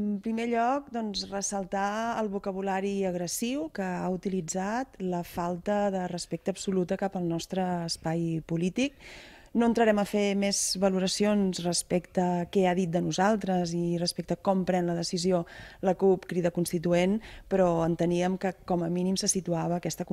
En primer lloc, doncs, ressaltar el vocabulari agressiu que ha utilitzat, la falta de respecte absoluta cap al nostre espai polític. No entrarem a fer més valoracions respecte a què ha dit de nosaltres i respecte a com pren la decisió la CUP crida constituent, però enteníem que com a mínim se situava aquesta